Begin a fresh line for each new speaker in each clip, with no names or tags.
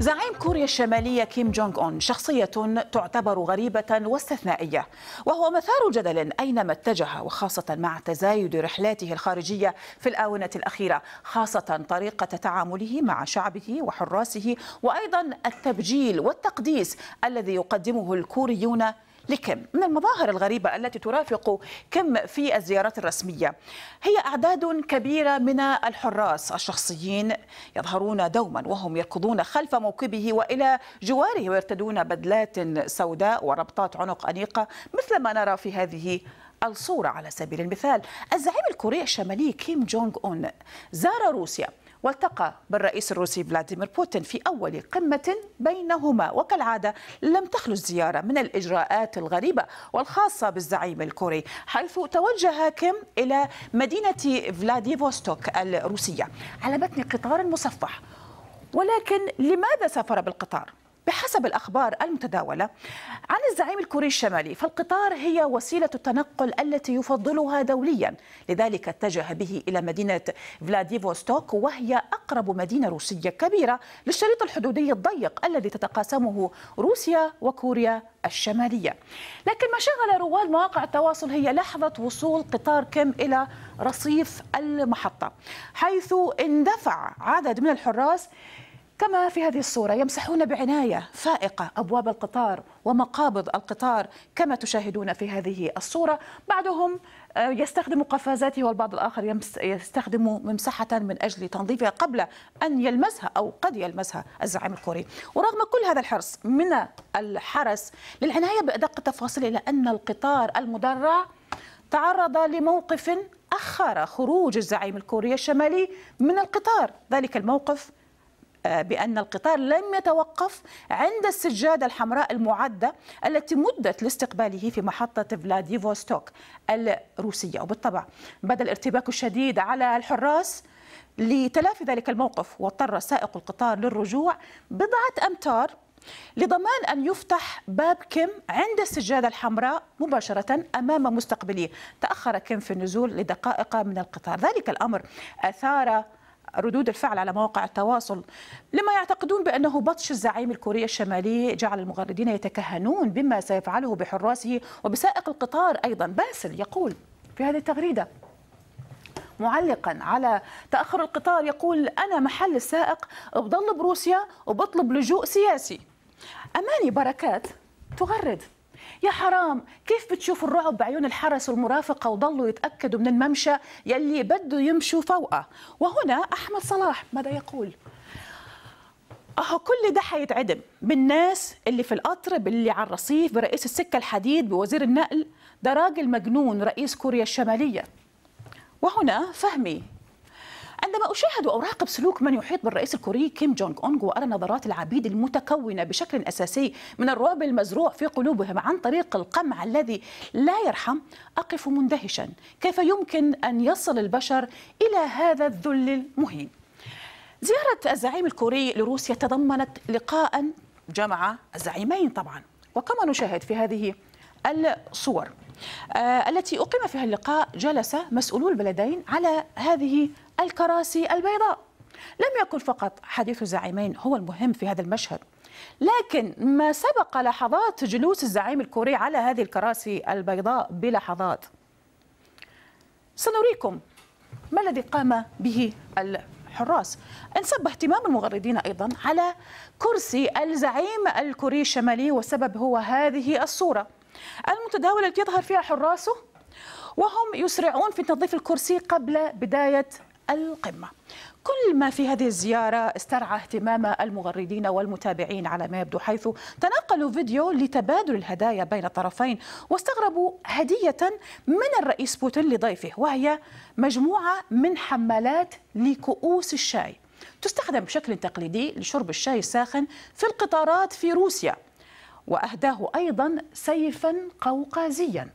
زعيم كوريا الشمالية كيم جونغ أون شخصية تعتبر غريبة واستثنائية وهو مثار جدل أينما اتجه وخاصة مع تزايد رحلاته الخارجية في الآونة الأخيرة خاصة طريقة تعامله مع شعبه وحراسه وأيضا التبجيل والتقديس الذي يقدمه الكوريون لكم من المظاهر الغريبة التي ترافق كم في الزيارات الرسمية هي أعداد كبيرة من الحراس الشخصيين يظهرون دوما وهم يركضون خلف موكبه وإلى جواره ويرتدون بدلات سوداء وربطات عنق أنيقة مثل ما نرى في هذه الصورة على سبيل المثال الزعيم الكوري الشمالي كيم جونغ أون زار روسيا والتقى بالرئيس الروسي فلاديمير بوتين في أول قمة بينهما وكالعادة لم تخلو الزيارة من الإجراءات الغريبة والخاصة بالزعيم الكوري حيث توجه كيم إلى مدينة فلاديفوستوك الروسية على متن قطار مصفح ولكن لماذا سافر بالقطار؟ بحسب الأخبار المتداولة عن الزعيم الكوري الشمالي فالقطار هي وسيلة التنقل التي يفضلها دوليا لذلك اتجه به إلى مدينة فلاديفوستوك وهي أقرب مدينة روسية كبيرة للشريط الحدودي الضيق الذي تتقاسمه روسيا وكوريا الشمالية لكن ما شغل رواد مواقع التواصل هي لحظة وصول قطار كيم إلى رصيف المحطة حيث اندفع عدد من الحراس كما في هذه الصورة يمسحون بعناية فائقة أبواب القطار ومقابض القطار كما تشاهدون في هذه الصورة بعضهم آه، يستخدم قفازاته والبعض الآخر يستخدم ممسحة من أجل تنظيفها قبل أن يلمسها أو قد يلمسها الزعيم الكوري ورغم كل هذا الحرص من الحرس للعناية بأدق التفاصيل إلى أن القطار المدرع تعرض لموقف أخر خروج الزعيم الكوري الشمالي من القطار ذلك الموقف بأن القطار لم يتوقف عند السجادة الحمراء المعدة التي مدت لاستقباله في محطة فلاديفوستوك الروسية وبالطبع بدا الارتباك الشديد على الحراس لتلافي ذلك الموقف واضطر سائق القطار للرجوع بضعة أمتار لضمان أن يفتح باب كيم عند السجادة الحمراء مباشرة أمام مستقبليه تأخر كيم في النزول لدقائق من القطار ذلك الأمر أثار ردود الفعل على مواقع التواصل لما يعتقدون بأنه بطش الزعيم الكوري الشمالي جعل المغردين يتكهنون بما سيفعله بحراسه وبسائق القطار أيضا باسل يقول في هذه التغريدة معلقا على تأخر القطار يقول أنا محل السائق بضل بروسيا وبطلب لجوء سياسي أماني بركات تغرد يا حرام كيف بتشوف الرعب بعيون الحرس والمرافقة وضلوا يتأكدوا من الممشى يلي بده يمشوا فوقه وهنا أحمد صلاح ماذا يقول اهو كل ده حيتعدم بالناس اللي في القطر باللي على الرصيف برئيس السكه الحديد بوزير النقل ده راجل مجنون رئيس كوريا الشماليه وهنا فهمي عندما أشاهد وأراقب سلوك من يحيط بالرئيس الكوري كيم جونغ أونغ وأرى نظرات العبيد المتكونة بشكل أساسي من الرعب المزروع في قلوبهم عن طريق القمع الذي لا يرحم أقف مندهشا كيف يمكن أن يصل البشر إلى هذا الذل المهين زيارة الزعيم الكوري لروسيا تضمنت لقاء جمع الزعيمين طبعا وكما نشاهد في هذه الصور آه، التي أقيم فيها اللقاء جلس مسؤولو البلدين على هذه الكراسي البيضاء لم يكن فقط حديث الزعيمين هو المهم في هذا المشهد لكن ما سبق لحظات جلوس الزعيم الكوري على هذه الكراسي البيضاء بلحظات سنريكم ما الذي قام به الحراس انصب اهتمام المغردين أيضا على كرسي الزعيم الكوري الشمالي والسبب هو هذه الصورة المتداولة التي يظهر فيها حراسه وهم يسرعون في تنظيف الكرسي قبل بداية القمة كل ما في هذه الزيارة استرعى اهتمام المغردين والمتابعين على ما يبدو حيث تناقلوا فيديو لتبادل الهدايا بين الطرفين واستغربوا هدية من الرئيس بوتين لضيفه وهي مجموعة من حمالات لكؤوس الشاي تستخدم بشكل تقليدي لشرب الشاي الساخن في القطارات في روسيا وأهداه أيضا سيفا قوقازيا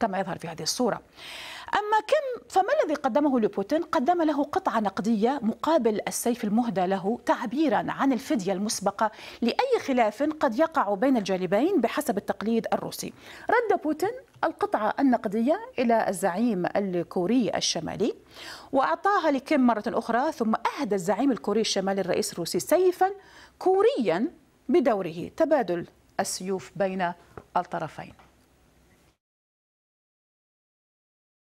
كما يظهر في هذه الصورة أما كم فما الذي قدمه لبوتين؟ قدم له قطعة نقدية مقابل السيف المهدى له تعبيرا عن الفدية المسبقة لأي خلاف قد يقع بين الجانبين بحسب التقليد الروسي. رد بوتين القطعة النقدية إلى الزعيم الكوري الشمالي وأعطاها لكم مرة أخرى ثم أهدى الزعيم الكوري الشمالي الرئيس الروسي سيفا كوريا بدوره تبادل السيوف بين الطرفين